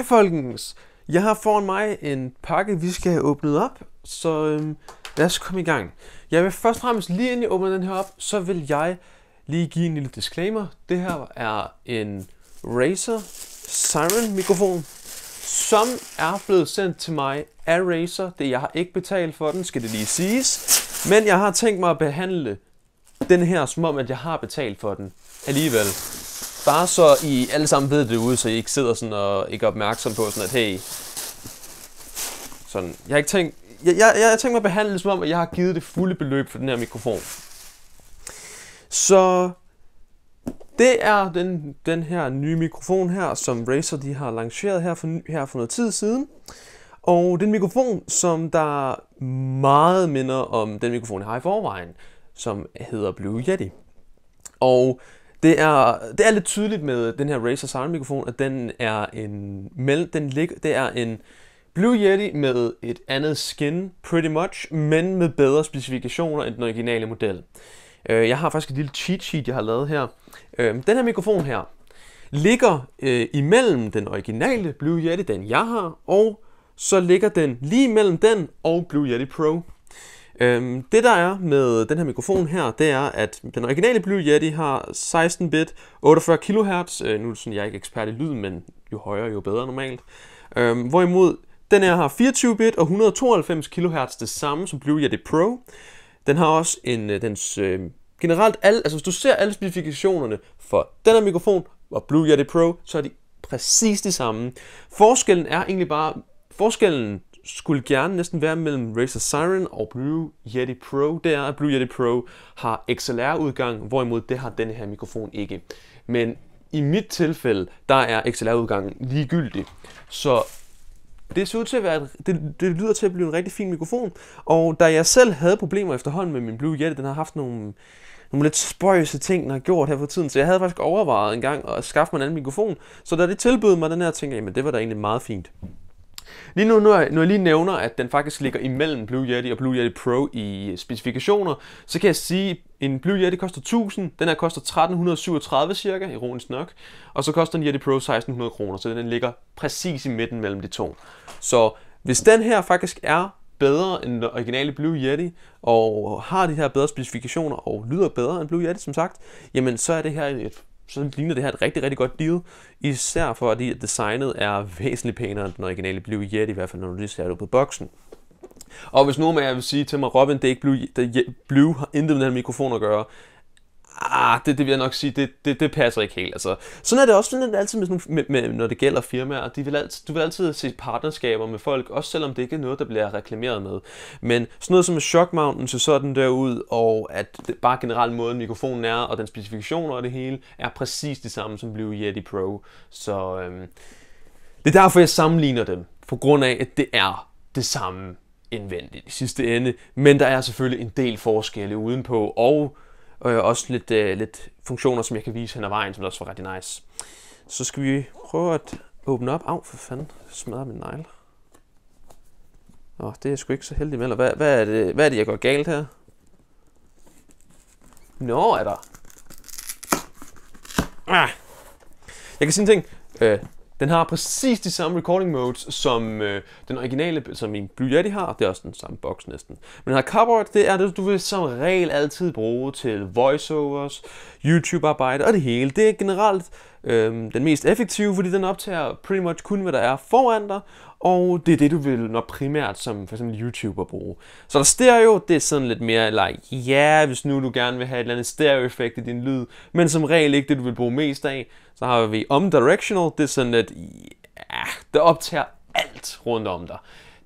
Hej folkens! Jeg har foran mig en pakke, vi skal have åbnet op, så øhm, lad os komme i gang. Jeg vil først og fremmest lige inden jeg åbner den her op, så vil jeg lige give en lille disclaimer. Det her er en Razer Siren mikrofon, som er blevet sendt til mig af Razer. Det jeg har ikke betalt for den, skal det lige siges. Men jeg har tænkt mig at behandle den her, som om at jeg har betalt for den alligevel. Bare så I alle sammen ved det ude, så I ikke sidder sådan og ikke er opmærksom på sådan, at hey, sådan, jeg har ikke tænkt, jeg, jeg, jeg, jeg tænkt mig at behandle det som om, at jeg har givet det fulde beløb for den her mikrofon. Så det er den, den her nye mikrofon her, som Razer de har lanceret her for, her for noget tid siden. Og det er en mikrofon, som der meget minder om den mikrofon, jeg har i forvejen, som hedder Blue Yeti. Og det er, det er lidt tydeligt med den her Razer Sound mikrofon, at den er en den ligger, det er en Blue Yeti med et andet skin, pretty much, men med bedre specifikationer end den originale model. Øh, jeg har faktisk et lille cheat sheet, jeg har lavet her. Øh, den her mikrofon her ligger øh, imellem den originale Blue Yeti, den jeg har, og så ligger den lige mellem den og Blue Yeti Pro. Øhm, det der er med den her mikrofon her, det er, at den originale Blue Yeti har 16-bit, 48 kHz. Øh, nu er det sådan, jeg er ikke ekspert i lyd, men jo højere, jo bedre normalt. Øhm, hvorimod den her har 24-bit og 192 kHz, det samme som Blue Yeti Pro. Den har også en, øh, dens, øh, generelt al, altså hvis du ser alle specifikationerne for den her mikrofon og Blue Yeti Pro, så er de præcis de samme. Forskellen er egentlig bare, forskellen skulle gerne næsten være mellem Razer Siren og Blue Yeti Pro, det er, at Blue Yeti Pro har XLR-udgang, hvorimod det har denne her mikrofon ikke. Men i mit tilfælde, der er XLR-udgangen ligegyldig. Så det ser ud til at være, det, det lyder til at blive en rigtig fin mikrofon, og da jeg selv havde problemer efterhånden med min Blue Yeti, den har haft nogle, nogle lidt spøjse ting, den har gjort her for tiden, så jeg havde faktisk overvejet en gang at skaffe mig en anden mikrofon, så da det tilbød mig den her, tænkte jeg, jamen det var da egentlig meget fint. Lige nu, når jeg, når jeg lige nævner, at den faktisk ligger imellem Blue Yeti og Blue Yeti Pro i specifikationer, så kan jeg sige, at en Blue Yeti koster 1000, den her koster 1337 cirka, ironisk nok, og så koster en Yeti Pro 1600 kroner, så den ligger præcis i midten mellem de to. Så hvis den her faktisk er bedre end den originale Blue Yeti, og har de her bedre specifikationer, og lyder bedre end Blue Yeti, som sagt, jamen så er det her et så ligner det her et rigtig, rigtig godt deal. Især fordi designet er væsentligt pænere end den originale Blue Yeti, i hvert fald når du lige ser det på boksen. Og hvis nogen af jer vil sige til mig, Robin, det er ikke Blue, det er Blue har intet med den her mikrofon at gøre, ah, det, det vil jeg nok sige, det, det, det passer ikke helt. Altså, sådan er det også sådan altid, med, sådan, med, med, når det gælder firmaer. De vil altid, du vil altid se partnerskaber med folk, også selvom det ikke er noget, der bliver reklameret med. Men sådan noget som Shock Mountain så sådan der ud, og at det, bare generelt måden mikrofonen er, og den specifikationer og det hele, er præcis det samme som Blue Yeti Pro. Så øhm, det er derfor, jeg sammenligner dem. På grund af, at det er det samme indvendigt i sidste ende. Men der er selvfølgelig en del forskelle udenpå, og og også lidt, øh, lidt funktioner, som jeg kan vise hen ad vejen, som også var rigtig nice. Så skal vi prøve at åbne op. Af for fanden, smadrer min negl. Åh, det er sgu ikke så heldig med. Eller hvad, hvad, er det, hvad er det, jeg går galt her? Nå, er der. Ah. Jeg kan sige en ting. Øh, den har præcis de samme recording modes, som øh, den originale, som min Blue Yeti har. Det er også den samme boks næsten. Men den har copyright, det er det, du vil som regel altid bruge til voiceovers, YouTube-arbejde og det hele. Det er generelt øh, den mest effektive, fordi den optager pretty much kun, hvad der er foran dig, og det er det, du vil nok primært som for eksempel YouTuber bruge. Så der stereo, det er sådan lidt mere like, ja, yeah, hvis nu du gerne vil have et eller andet stereo-effekt i din lyd, men som regel ikke det, du vil bruge mest af. Så har vi omdirectional, det er sådan lidt, ja, det optager alt rundt om dig.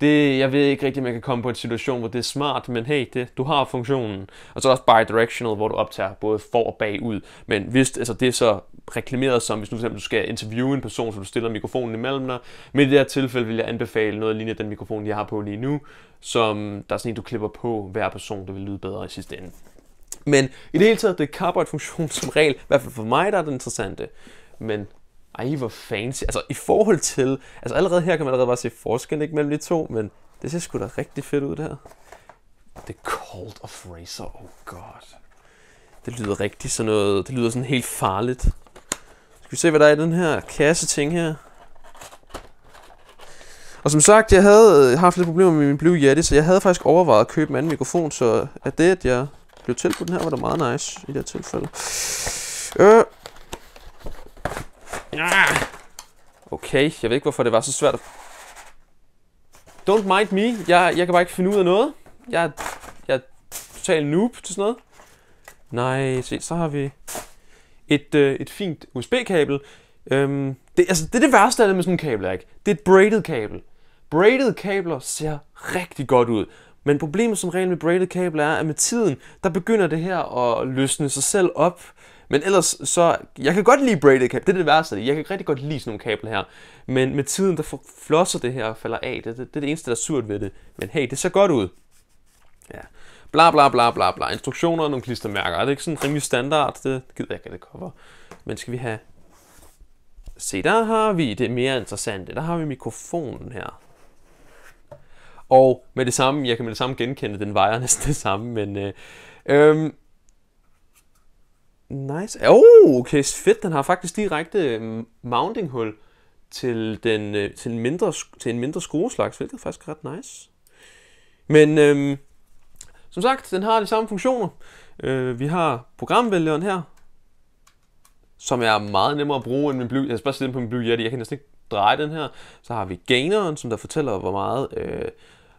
Det, jeg ved ikke rigtigt, om jeg kan komme på en situation, hvor det er smart, men hey, det, du har funktionen. Og så også bidirectional, hvor du optager både for og bagud. Men hvis, altså det er så reklameret som, hvis nu for eksempel du skal interviewe en person, så du stiller mikrofonen imellem dig. Men i det her tilfælde vil jeg anbefale noget lignende den mikrofon, jeg har på lige nu, som der er sådan en, du klipper på hver person, der vil lyde bedre i sidste ende. Men i det hele taget, det er carbide funktion som regel, i hvert fald for mig, der er det interessante. Men ej, hvor fancy. Altså i forhold til, altså allerede her kan man allerede bare se forskel ikke, mellem de to, men det ser sgu da rigtig fedt ud, det her. The Cold of Razor, oh god. Det lyder rigtig sådan noget, det lyder sådan helt farligt vi se, hvad der er i den her kasse ting her. Og som sagt, jeg havde haft lidt problemer med min Blue Yeti, så jeg havde faktisk overvejet at købe en anden mikrofon, så at det, at jeg blev tilbudt den her, var da meget nice i det her tilfælde. Øh. Ja. Okay, jeg ved ikke, hvorfor det var så svært at... Don't mind me. Jeg, jeg kan bare ikke finde ud af noget. Jeg, jeg er total noob til sådan noget. Nej, se, så har vi et, øh, et fint USB-kabel. Øhm, det, altså, det er det værste af det med sådan en kabel, ikke? Det er et braided kabel. Braided kabler ser rigtig godt ud. Men problemet som regel med braided kabler er, at med tiden, der begynder det her at løsne sig selv op. Men ellers så, jeg kan godt lide braided kabler, det er det værste Jeg kan rigtig godt lide sådan nogle kabler her. Men med tiden, der flosser det her og falder af. Det, det, det er det eneste, der er surt ved det. Men hey, det ser godt ud. Ja. Bla bla bla bla bla. Instruktioner og nogle klistermærker. Er det ikke sådan rimelig standard? Det gider jeg ikke, at det cover. Men skal vi have... Se, der har vi det mere interessante. Der har vi mikrofonen her. Og med det samme, jeg kan med det samme genkende, den vejer næsten det samme, men... Øh, øh, nice. Oh, okay, fedt. Den har faktisk direkte øh, mounting-hul til, den, øh, til, en mindre, til en mindre skrueslags, hvilket er faktisk ret nice. Men øh, som sagt, den har de samme funktioner. Øh, vi har programvælgeren her, som er meget nemmere at bruge end min Blue. Jeg skal bare den på min Blue Yeti. Jeg kan næsten ikke dreje den her. Så har vi gaineren, som der fortæller, hvor meget, øh,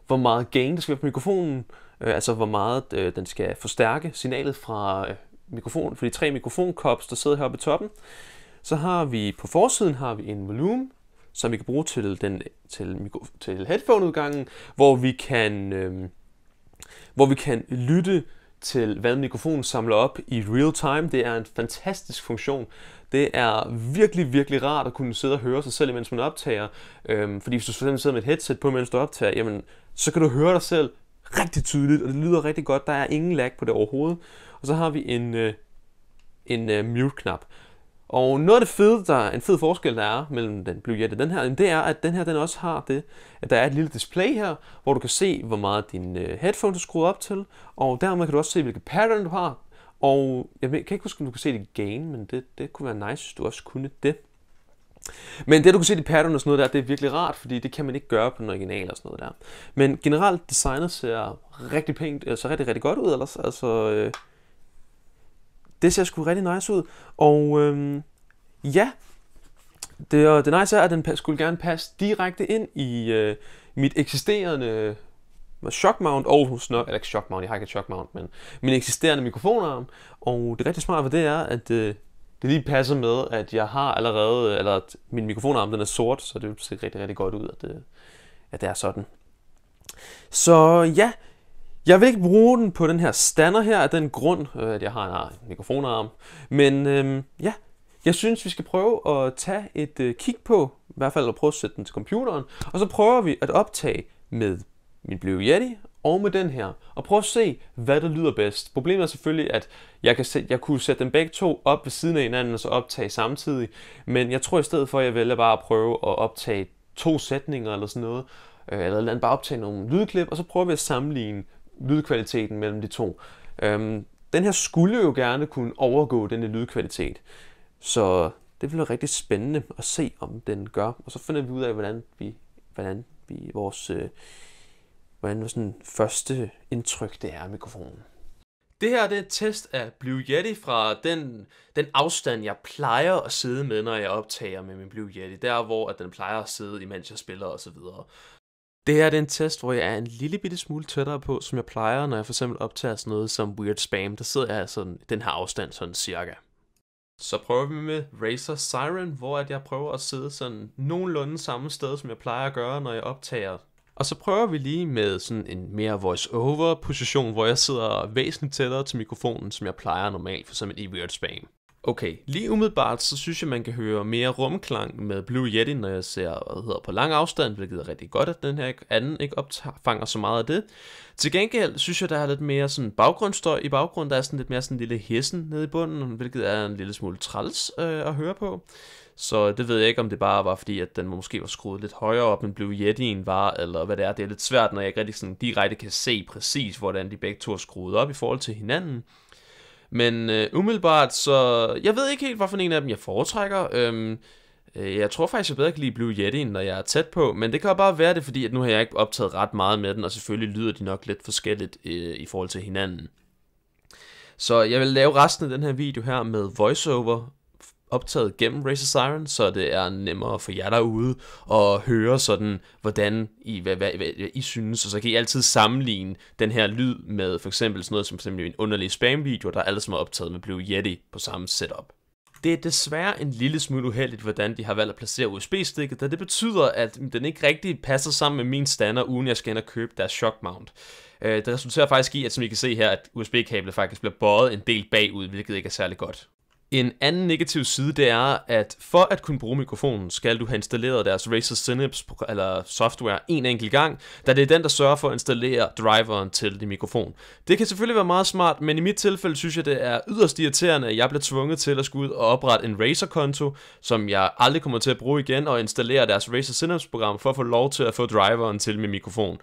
hvor meget gain der skal være på mikrofonen. Øh, altså, hvor meget øh, den skal forstærke signalet fra øh, mikrofonen, for de tre mikrofonkops, der sidder heroppe i toppen. Så har vi på forsiden har vi en volume, som vi kan bruge til, den, til, til headphone-udgangen, hvor vi kan... Øh, hvor vi kan lytte til, hvad mikrofonen samler op i real time. Det er en fantastisk funktion. Det er virkelig, virkelig rart at kunne sidde og høre sig selv, mens man optager. Øhm, fordi hvis du for sidder med et headset på, mens du optager, jamen, så kan du høre dig selv rigtig tydeligt, og det lyder rigtig godt. Der er ingen lag på det overhovedet. Og så har vi en, øh, en øh, mute-knap. Og noget af det fede, der er en fed forskel, der er mellem den Blue Yeti og den her, det er, at den her den også har det, at der er et lille display her, hvor du kan se, hvor meget din øh, headphone er skruet op til, og dermed kan du også se, hvilke pattern du har. Og jeg kan ikke huske, om du kan se det gain, men det, det kunne være nice, hvis du også kunne det. Men det, du kan se i pattern og sådan noget der, det er virkelig rart, fordi det kan man ikke gøre på den originale og sådan noget der. Men generelt, designet ser rigtig pænt, altså rigtig, rigtig godt ud ellers. Altså, øh, det ser sgu rigtig nice ud. Og øhm, ja, det, det nice er, at den skulle gerne passe direkte ind i øh, mit eksisterende shock mount Aarhus Knob, eller ikke shock mount, jeg har ikke et shock mount, men min eksisterende mikrofonarm. Og det rigtig smarte ved det er, at øh, det lige passer med, at jeg har allerede, øh, eller at min mikrofonarm den er sort, så det ser rigtig, rigtig godt ud, at, øh, at det er sådan. Så ja, jeg vil ikke bruge den på den her stander her, af den grund, øh, at jeg har en mikrofonarm. Men øhm, ja, jeg synes, vi skal prøve at tage et øh, kig på, i hvert fald at prøve at sætte den til computeren, og så prøver vi at optage med min Blue Yeti og med den her, og prøve at se, hvad der lyder bedst. Problemet er selvfølgelig, at jeg, kan sætte, jeg kunne sætte dem begge to op ved siden af hinanden og så optage samtidig, men jeg tror i stedet for, at jeg vælger bare at prøve at optage to sætninger eller sådan noget, øh, eller, eller bare optage nogle lydklip, og så prøver vi at sammenligne, lydkvaliteten mellem de to. Øhm, den her skulle jo gerne kunne overgå denne lydkvalitet, så det bliver rigtig spændende at se, om den gør. Og så finder vi ud af, hvordan vi, hvordan vi vores, øh, hvordan vores sådan første indtryk det er af mikrofonen. Det her det er et test af Blue Yeti fra den, den afstand, jeg plejer at sidde med, når jeg optager med min Blue Yeti. Der, hvor at den plejer at sidde, imens jeg spiller osv. Det her det er en test, hvor jeg er en lille bitte smule tættere på, som jeg plejer, når jeg for eksempel optager sådan noget som Weird Spam. Der sidder jeg sådan den her afstand sådan cirka. Så prøver vi med Razer Siren, hvor at jeg prøver at sidde sådan nogenlunde samme sted, som jeg plejer at gøre, når jeg optager. Og så prøver vi lige med sådan en mere voice-over position, hvor jeg sidder væsentligt tættere til mikrofonen, som jeg plejer normalt, for eksempel i Weird Spam. Okay, lige umiddelbart, så synes jeg, man kan høre mere rumklang med Blue Yeti, når jeg ser hvad hedder, på lang afstand, hvilket er rigtig godt, at den her anden ikke opfanger så meget af det. Til gengæld synes jeg, der er lidt mere sådan baggrundsstøj i baggrunden. Der er sådan lidt mere sådan en lille hessen nede i bunden, hvilket er en lille smule træls øh, at høre på. Så det ved jeg ikke, om det bare var fordi, at den måske var skruet lidt højere op, end Blue Yeti'en var, eller hvad det er. Det er lidt svært, når jeg ikke rigtig sådan direkte kan se præcis, hvordan de begge to er skruet op i forhold til hinanden. Men øh, umiddelbart, så jeg ved ikke helt, hvorfor en af dem jeg foretrækker. Øhm, øh, jeg tror faktisk, jeg bedre kan lide Blue Yeti, når jeg er tæt på, men det kan jo bare være det, fordi at nu har jeg ikke optaget ret meget med den, og selvfølgelig lyder de nok lidt forskelligt øh, i forhold til hinanden. Så jeg vil lave resten af den her video her med voiceover optaget gennem Racer Siren, så det er nemmere for jer derude at høre sådan, hvordan I, hvad, hvad, hvad, hvad I synes, og så kan I altid sammenligne den her lyd med for eksempel sådan noget som for eksempel en underlig spam-video, der alle som er optaget med Blue Yeti på samme setup. Det er desværre en lille smule uheldigt, hvordan de har valgt at placere USB-stikket, da det betyder, at den ikke rigtig passer sammen med min standard, uden jeg skal ind og købe deres shock mount. Øh, det resulterer faktisk i, at som I kan se her, at USB-kablet faktisk bliver bøjet en del bagud, hvilket ikke er særlig godt. En anden negativ side, det er, at for at kunne bruge mikrofonen, skal du have installeret deres Razer Synapse eller software en enkelt gang, da det er den, der sørger for at installere driveren til din mikrofon. Det kan selvfølgelig være meget smart, men i mit tilfælde synes jeg, det er yderst irriterende, at jeg bliver tvunget til at skulle ud og oprette en Razer-konto, som jeg aldrig kommer til at bruge igen, og installere deres Razer Synapse-program for at få lov til at få driveren til min mikrofon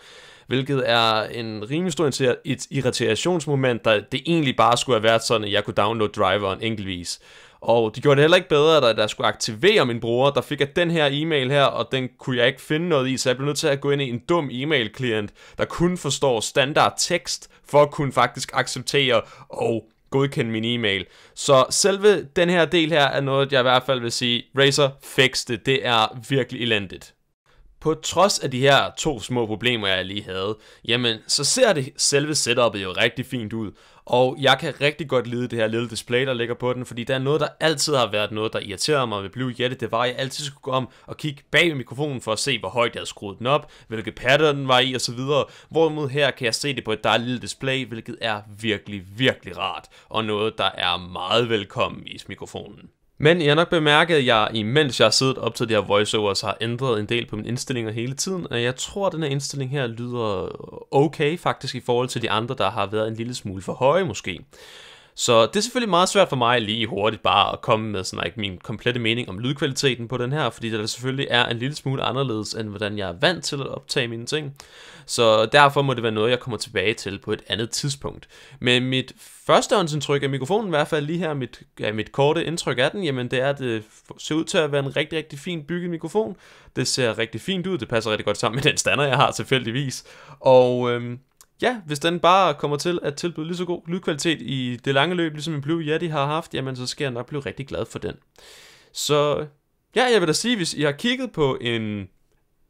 hvilket er en rimelig stor et irritationsmoment, der det egentlig bare skulle have været sådan, at jeg kunne downloade driveren enkeltvis. Og de gjorde det heller ikke bedre, at jeg skulle aktivere min bruger. Der fik jeg den her e-mail her, og den kunne jeg ikke finde noget i, så jeg blev nødt til at gå ind i en dum e-mail-klient, der kun forstår standard tekst, for at kunne faktisk acceptere og godkende min e-mail. Så selve den her del her er noget, jeg i hvert fald vil sige, Razer, fix det, det er virkelig elendigt. På trods af de her to små problemer, jeg lige havde, jamen, så ser det selve setupet jo rigtig fint ud, og jeg kan rigtig godt lide det her lille display, der ligger på den, fordi der er noget, der altid har været noget, der irriterer mig ved Blue Yeti. Det var, at jeg altid skulle gå om og kigge bag mikrofonen for at se, hvor højt jeg havde skruet den op, hvilket pattern den var i osv. Hvorimod her kan jeg se det på et dejligt lille display, hvilket er virkelig, virkelig rart, og noget, der er meget velkommen i mikrofonen. Men jeg har nok bemærket, at jeg, imens jeg har siddet op til de her voiceovers, har ændret en del på mine indstillinger hele tiden. Og Jeg tror, at den her indstilling her lyder okay faktisk i forhold til de andre, der har været en lille smule for høje måske. Så det er selvfølgelig meget svært for mig lige hurtigt bare at komme med sådan, like, min komplette mening om lydkvaliteten på den her, fordi det selvfølgelig er en lille smule anderledes, end hvordan jeg er vant til at optage mine ting. Så derfor må det være noget, jeg kommer tilbage til på et andet tidspunkt. Men mit førstehåndsindtryk af mikrofonen, i hvert fald lige her, mit, ja, mit korte indtryk af den, jamen det er, at det ser ud til at være en rigtig, rigtig fin bygget mikrofon. Det ser rigtig fint ud, det passer rigtig godt sammen med den stander, jeg har tilfældigvis. Og øhm, ja, hvis den bare kommer til at tilbyde lige så god lydkvalitet i det lange løb, ligesom en Blue Yeti har haft, jamen så skal jeg nok blive rigtig glad for den. Så ja, jeg vil da sige, hvis I har kigget på en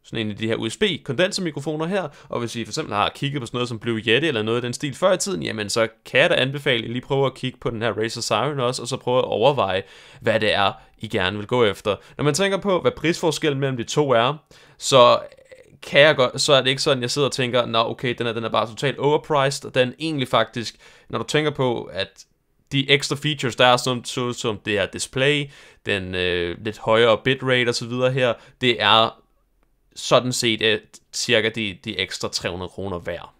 sådan en af de her USB-kondensermikrofoner her, og hvis I for eksempel har kigget på sådan noget som Blue Yeti eller noget af den stil før i tiden, jamen så kan jeg da anbefale, at I lige prøve at kigge på den her Razer Siren også, og så prøve at overveje, hvad det er, I gerne vil gå efter. Når man tænker på, hvad prisforskellen mellem de to er, så kan jeg godt, så er det ikke sådan, jeg sidder og tænker, nå okay, den er, den er bare totalt overpriced, og den egentlig faktisk, når du tænker på, at de ekstra features, der er sådan så, som det er display, den øh, lidt højere bitrate og så videre her, det er sådan set øh, cirka de, de ekstra 300 kroner værd.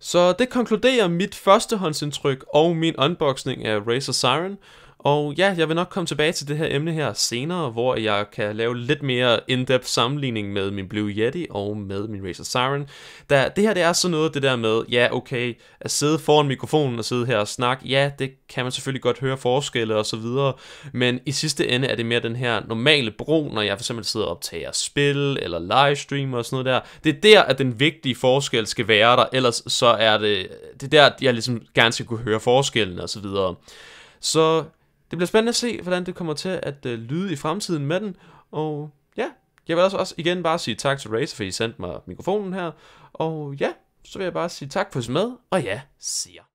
Så det konkluderer mit førstehåndsindtryk og min unboxing af Razer Siren. Og ja, jeg vil nok komme tilbage til det her emne her senere, hvor jeg kan lave lidt mere in-depth sammenligning med min Blue Yeti og med min Razer Siren. Da det her det er sådan noget det der med, ja okay, at sidde foran mikrofonen og sidde her og snakke, ja det kan man selvfølgelig godt høre forskelle og så videre, men i sidste ende er det mere den her normale brug, når jeg for eksempel sidder og optager spil eller livestreamer og sådan noget der. Det er der, at den vigtige forskel skal være der, ellers så er det, det er der, jeg ligesom gerne skal kunne høre forskellen og så videre. Så det bliver spændende at se, hvordan det kommer til at øh, lyde i fremtiden med den. Og ja, jeg vil også, også igen bare sige tak til Razer, for I sendte mig mikrofonen her. Og ja, så vil jeg bare sige tak for at med, og ja, siger.